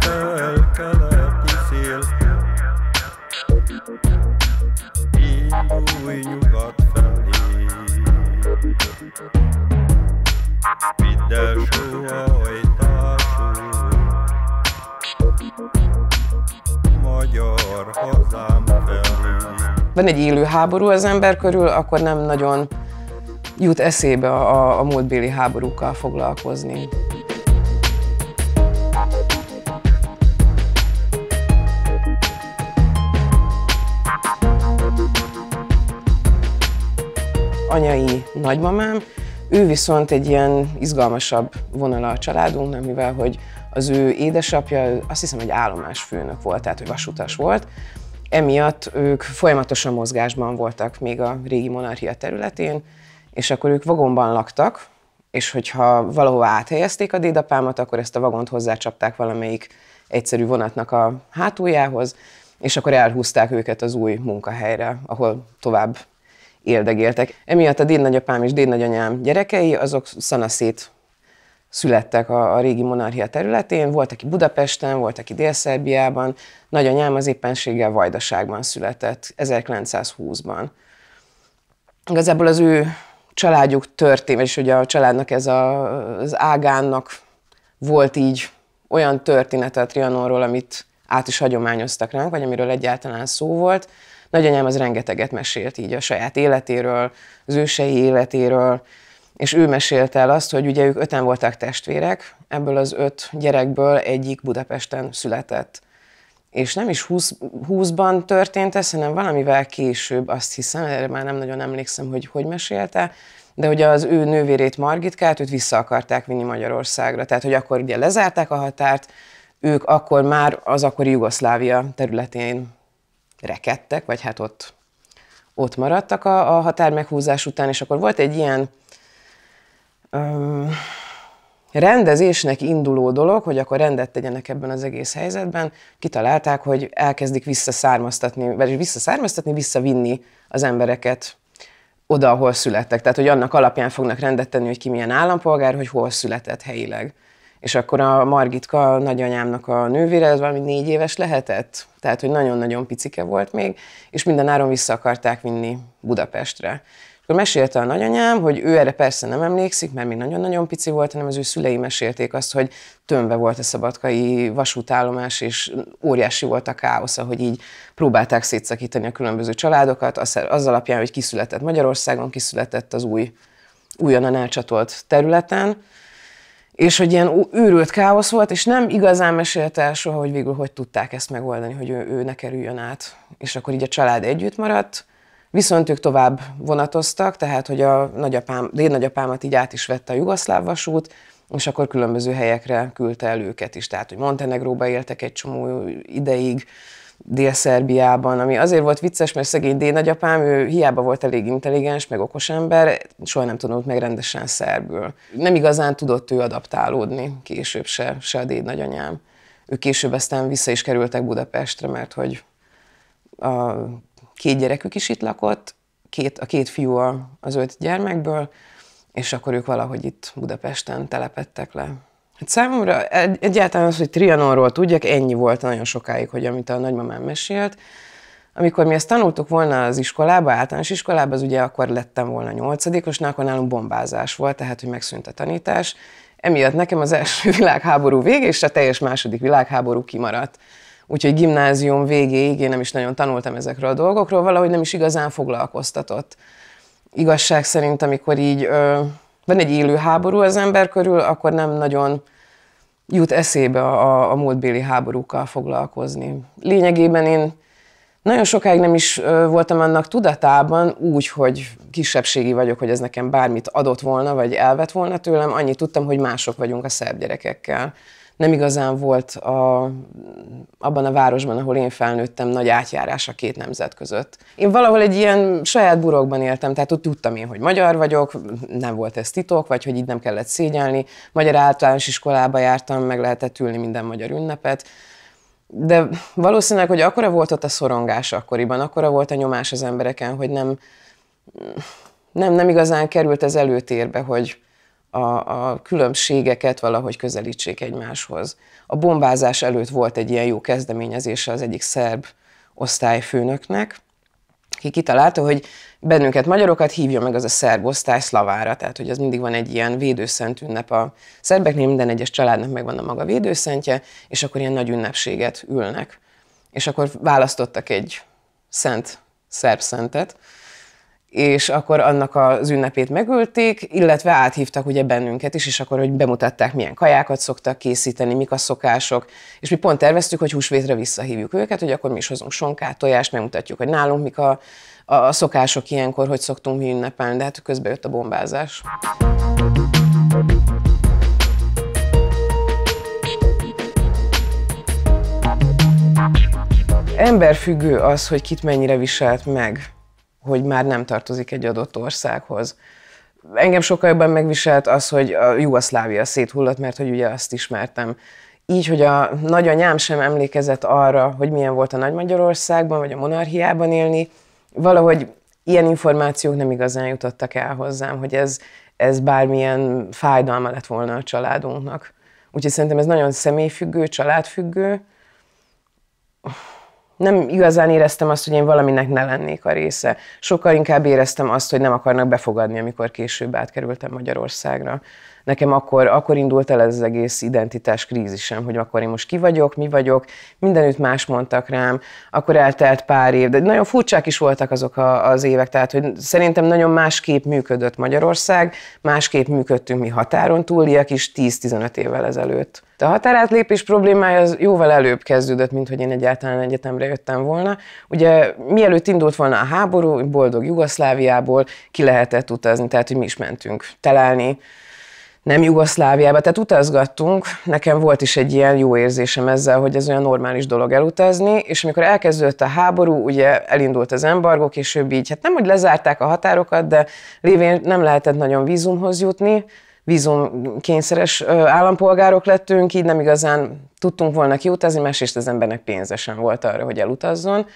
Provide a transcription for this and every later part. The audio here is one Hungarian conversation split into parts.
fel keleti szél. Indulj nyugat felé. Vidd el soha magyar hazám felé. Van egy élő háború az ember körül, akkor nem nagyon jut eszébe a, a, a múltbéli háborúkkal foglalkozni. anyai nagymamám, ő viszont egy ilyen izgalmasabb vonala a családunknak, mivel hogy az ő édesapja azt hiszem, hogy állomásfőnök volt, tehát hogy vasutas volt, emiatt ők folyamatosan mozgásban voltak még a régi monarchia területén, és akkor ők vagonban laktak, és hogyha valahova áthelyezték a dédapámat, akkor ezt a vagont hozzácsapták valamelyik egyszerű vonatnak a hátuljához, és akkor elhúzták őket az új munkahelyre, ahol tovább éldegéltek. Emiatt a dédnagyapám és dédnagyanyám gyerekei, azok szanaszét születtek a, a régi monarchia területén, volt, aki Budapesten, volt, aki Dél-Szerbiában, nagyanyám az éppenséggel Vajdaságban született, 1920-ban. Igazából az ő családjuk történet, és ugye a családnak ez a, az ágának volt így olyan története a Trianonról, amit át is hagyományoztak ránk, vagy amiről egyáltalán szó volt, Nagyanyám az rengeteget mesélt így a saját életéről, az ősei életéről, és ő mesélte el azt, hogy ugye ők öten voltak testvérek, ebből az öt gyerekből egyik Budapesten született. És nem is 20, 20-ban történt ez, hanem valamivel később, azt hiszem, erre már nem nagyon emlékszem, hogy hogy mesélte, de hogy az ő nővérét Margitkát, őt vissza akarták vinni Magyarországra. Tehát, hogy akkor ugye lezárták a határt, ők akkor már az akkori Jugoszlávia területén rekedtek, vagy hát ott, ott maradtak a, a határ meghúzás után, és akkor volt egy ilyen öm, rendezésnek induló dolog, hogy akkor rendet tegyenek ebben az egész helyzetben, kitalálták, hogy elkezdik visszaszármaztatni, vagy visszaszármaztatni, visszavinni az embereket oda, ahol születtek. Tehát, hogy annak alapján fognak rendet tenni, hogy ki milyen állampolgár, hogy hol született helyileg. És akkor a Margitka a nagyanyámnak a nővére, ez valami négy éves lehetett, tehát hogy nagyon-nagyon picike volt még, és minden áron vissza akarták vinni Budapestre. És akkor mesélte a nagyanyám, hogy ő erre persze nem emlékszik, mert még nagyon-nagyon pici volt, hanem az ő szülei mesélték azt, hogy tömve volt a szabadkai vasútállomás, és óriási volt a káosz, hogy így próbálták szétszakítani a különböző családokat, az, az alapján, hogy kiszületett Magyarországon, kiszületett az új, újonnan elcsatolt területen, és hogy ilyen őrült káosz volt, és nem igazán mesélte el soha, hogy végül hogy tudták ezt megoldani, hogy ő, ő ne kerüljön át. És akkor így a család együtt maradt, viszont ők tovább vonatoztak, tehát hogy a nagyapám, dédnagyapámat így át is vette a jugoszláv vasút, és akkor különböző helyekre küldte el őket is. Tehát, hogy Montenegróba éltek egy csomó ideig, Dél-Szerbiában, ami azért volt vicces, mert szegény D nagyapám, ő hiába volt elég intelligens, meg okos ember, soha nem tanult meg rendesen szerbül. Nem igazán tudott ő adaptálódni később se, se a déd nagyanyám. Ők később aztán vissza is kerültek Budapestre, mert hogy a két gyerekük is itt lakott, két, a két fiú az öt gyermekből, és akkor ők valahogy itt Budapesten telepettek le. Hát számomra egyáltalán az, hogy Trianonról tudjak, ennyi volt nagyon sokáig, hogy amit a nagymamám mesélt. Amikor mi ezt tanultuk volna az iskolába, általános iskolába, az ugye akkor lettem volna nyolcadikos, na akkor nálunk bombázás volt, tehát hogy megszűnt a tanítás. Emiatt nekem az első világháború vége és a teljes második világháború kimaradt. Úgyhogy gimnázium végéig én nem is nagyon tanultam ezekről a dolgokról, valahogy nem is igazán foglalkoztatott. Igazság szerint, amikor így ö, van egy élő háború az ember körül, akkor nem nagyon jut eszébe a, a, a múltbéli háborúkkal foglalkozni. Lényegében én nagyon sokáig nem is voltam annak tudatában, úgy, hogy kisebbségi vagyok, hogy ez nekem bármit adott volna, vagy elvett volna tőlem, annyit tudtam, hogy mások vagyunk a szerb gyerekekkel nem igazán volt a, abban a városban, ahol én felnőttem, nagy átjárás a két nemzet között. Én valahol egy ilyen saját burokban éltem, tehát ott tudtam én, hogy magyar vagyok, nem volt ez titok, vagy hogy így nem kellett szégyelni. Magyar általános iskolába jártam, meg lehetett ülni minden magyar ünnepet. De valószínűleg, hogy akkora volt ott a szorongás akkoriban, akkora volt a nyomás az embereken, hogy nem, nem, nem igazán került ez előtérbe, hogy, a, a különbségeket valahogy közelítsék egymáshoz. A bombázás előtt volt egy ilyen jó kezdeményezése az egyik szerb osztályfőnöknek, ki kitalálta, hogy bennünket magyarokat hívja meg az a szerb osztály szlavára, tehát hogy az mindig van egy ilyen védőszent ünnep a szerbeknél, minden egyes családnak megvan a maga védőszentje, és akkor ilyen nagy ünnepséget ülnek. És akkor választottak egy szent, szerb szentet, és akkor annak az ünnepét megölték, illetve áthívtak ugye bennünket is, és akkor, hogy bemutatták, milyen kajákat szoktak készíteni, mik a szokások, és mi pont terveztük, hogy húsvétre visszahívjuk őket, hogy akkor mi is hozunk sonkát, tojást, megmutatjuk, hogy nálunk mik a, a szokások ilyenkor, hogy szoktunk mi ünnepelni, de hát közben jött a bombázás. Emberfüggő az, hogy kit mennyire viselt meg hogy már nem tartozik egy adott országhoz. Engem sokkal jobban megviselt az, hogy a Jugoszlávia széthullott, mert hogy ugye azt ismertem. Így, hogy a nagyanyám sem emlékezett arra, hogy milyen volt a Nagy Magyarországban, vagy a monarchiában élni, valahogy ilyen információk nem igazán jutottak el hozzám, hogy ez, ez bármilyen fájdalma lett volna a családunknak. Úgyhogy szerintem ez nagyon személyfüggő, családfüggő nem igazán éreztem azt, hogy én valaminek ne lennék a része. Sokkal inkább éreztem azt, hogy nem akarnak befogadni, amikor később átkerültem Magyarországra nekem akkor, akkor indult el ez az egész identitás krízisem, hogy akkor én most ki vagyok, mi vagyok, mindenütt más mondtak rám, akkor eltelt pár év, de nagyon furcsák is voltak azok a, az évek, tehát hogy szerintem nagyon másképp működött Magyarország, másképp működtünk mi határon túliak is 10-15 évvel ezelőtt. De a határátlépés problémája az jóval előbb kezdődött, mint hogy én egyáltalán egyetemre jöttem volna. Ugye mielőtt indult volna a háború, boldog Jugoszláviából ki lehetett utazni, tehát hogy mi is mentünk telelni, nem Jugoszláviába, tehát utazgattunk, nekem volt is egy ilyen jó érzésem ezzel, hogy ez olyan normális dolog elutazni, és amikor elkezdődött a háború, ugye elindult az embargó, később így, hát nem, hogy lezárták a határokat, de lévén nem lehetett nagyon vízumhoz jutni, vízumkényszeres állampolgárok lettünk, így nem igazán tudtunk volna kiutazni, másrészt az embernek pénze sem volt arra, hogy elutazzon.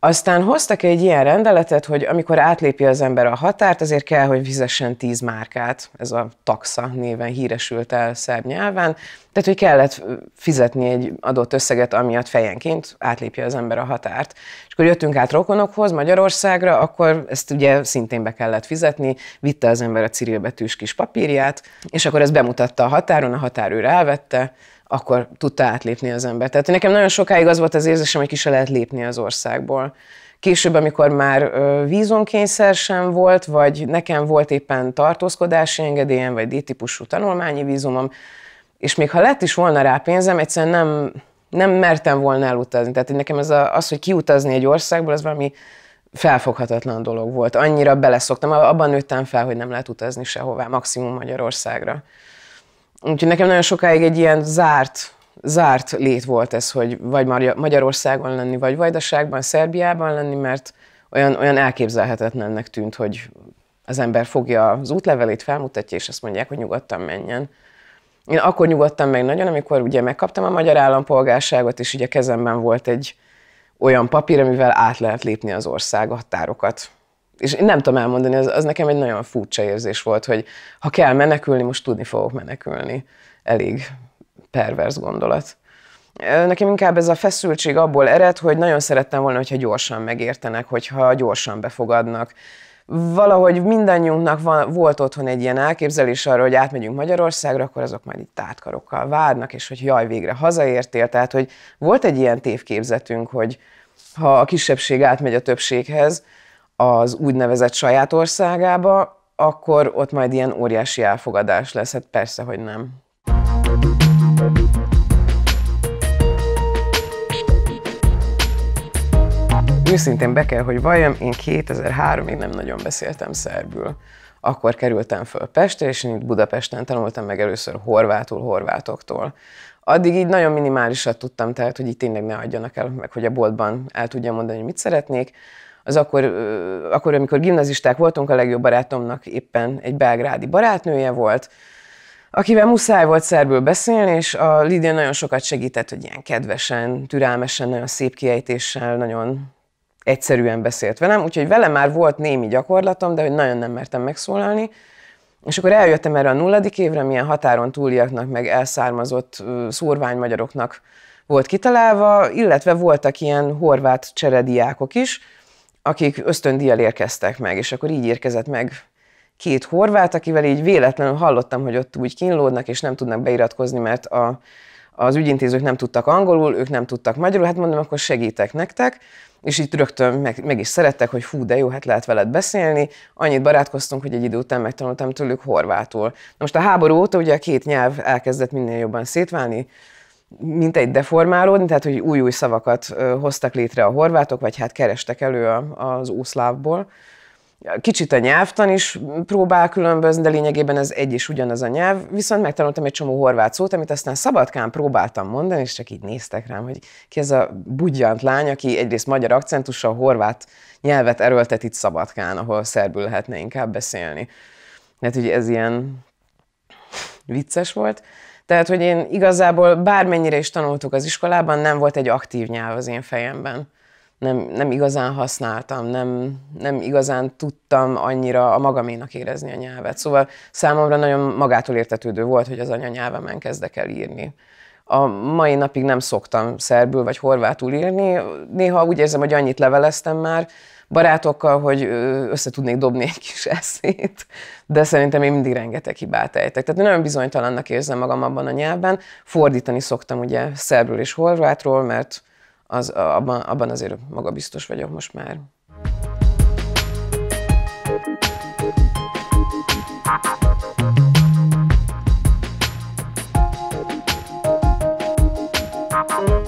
Aztán hoztak egy ilyen rendeletet, hogy amikor átlépi az ember a határt, azért kell, hogy fizessen 10 márkát, ez a taxa néven híresült el szerb nyelven, tehát hogy kellett fizetni egy adott összeget, amiatt fejenként átlépje az ember a határt. És akkor jöttünk át rokonokhoz Magyarországra, akkor ezt ugye szintén be kellett fizetni, vitte az ember a cirilbetűs kis papírját, és akkor ezt bemutatta a határon, a határőr elvette, akkor tudta átlépni az ember. Tehát nekem nagyon sokáig az volt az érzésem, hogy ki se lehet lépni az országból. Később, amikor már vízumkényszer sem volt, vagy nekem volt éppen tartózkodási engedélyem, vagy D-típusú tanulmányi vízumom, és még ha lett is volna rá pénzem, egyszerűen nem, nem mertem volna elutazni. Tehát nekem ez a, az, hogy kiutazni egy országból, az valami felfoghatatlan dolog volt. Annyira beleszoktam, abban nőttem fel, hogy nem lehet utazni sehová, maximum Magyarországra. Úgyhogy nekem nagyon sokáig egy ilyen zárt, zárt lét volt ez, hogy vagy Magyarországon lenni, vagy Vajdaságban, Szerbiában lenni, mert olyan, olyan elképzelhetetlennek tűnt, hogy az ember fogja az útlevelét, felmutatja, és azt mondják, hogy nyugodtan menjen. Én akkor nyugodtam meg nagyon, amikor ugye megkaptam a magyar állampolgárságot, és ugye kezemben volt egy olyan papír, amivel át lehet lépni az ország határokat és én nem tudom elmondani, az, az nekem egy nagyon furcsa érzés volt, hogy ha kell menekülni, most tudni fogok menekülni. Elég pervers gondolat. Nekem inkább ez a feszültség abból ered, hogy nagyon szerettem volna, hogyha gyorsan megértenek, hogyha gyorsan befogadnak. Valahogy mindannyiunknak van, volt otthon egy ilyen elképzelés arra, hogy átmegyünk Magyarországra, akkor azok majd itt tátkarokkal várnak, és hogy jaj, végre hazaértél. Tehát, hogy volt egy ilyen tévképzetünk, hogy ha a kisebbség átmegy a többséghez, az úgynevezett saját országába, akkor ott majd ilyen óriási elfogadás lesz. Hát persze, hogy nem. Őszintén be kell, hogy valljam, én 2003-ig nem nagyon beszéltem szerbül. Akkor kerültem föl Pestre, és én itt Budapesten tanultam meg először horvátul, horvátoktól. Addig így nagyon minimálisat tudtam, tehát hogy itt tényleg ne adjanak el, meg hogy a boltban el tudjam mondani, hogy mit szeretnék az akkor, akkor, amikor gimnazisták voltunk, a legjobb barátomnak éppen egy belgrádi barátnője volt, akivel muszáj volt szerből beszélni, és a Lidia nagyon sokat segített, hogy ilyen kedvesen, türelmesen, nagyon szép kiejtéssel, nagyon egyszerűen beszélt velem, úgyhogy vele már volt némi gyakorlatom, de hogy nagyon nem mertem megszólalni. És akkor eljöttem erre a nulladik évre, milyen határon túliaknak, meg elszármazott szórvány magyaroknak volt kitalálva, illetve voltak ilyen horvát cserediákok is, akik ösztöndíjjal érkeztek meg, és akkor így érkezett meg két horvát, akivel így véletlenül hallottam, hogy ott úgy kínlódnak, és nem tudnak beiratkozni, mert a, az ügyintézők nem tudtak angolul, ők nem tudtak magyarul, hát mondom, akkor segítek nektek, és így rögtön meg, meg is szerettek, hogy hú, de jó, hát lehet veled beszélni. Annyit barátkoztunk, hogy egy idő után megtanultam tőlük horvátul. Na most a háború óta ugye a két nyelv elkezdett minél jobban szétválni, mint egy deformálódni, tehát hogy új-új szavakat hoztak létre a horvátok, vagy hát kerestek elő az úszlávból. Kicsit a nyelvtan is próbál különbözni, de lényegében ez egy is ugyanaz a nyelv, viszont megtanultam egy csomó horvát szót, amit aztán szabadkán próbáltam mondani, és csak így néztek rám, hogy ki ez a budjant lány, aki egyrészt magyar akcentussal horvát nyelvet erőltet itt szabadkán, ahol szerbül lehetne inkább beszélni. Mert ugye ez ilyen vicces volt. Tehát, hogy én igazából bármennyire is tanultuk az iskolában, nem volt egy aktív nyelv az én fejemben. Nem, nem igazán használtam, nem, nem igazán tudtam annyira a magaménak érezni a nyelvet. Szóval számomra nagyon magától értetődő volt, hogy az anyanyelvemen kezdek el írni. A mai napig nem szoktam szerbül vagy horvátul írni. Néha úgy érzem, hogy annyit leveleztem már, barátokkal, hogy össze tudnék dobni egy kis eszét, de szerintem én mindig rengeteg hibát ejtek. Tehát nagyon bizonytalannak érzem magam abban a nyelvben. Fordítani szoktam ugye szerbről és horvátról, mert az, abban, abban azért magabiztos vagyok most már. Thank you.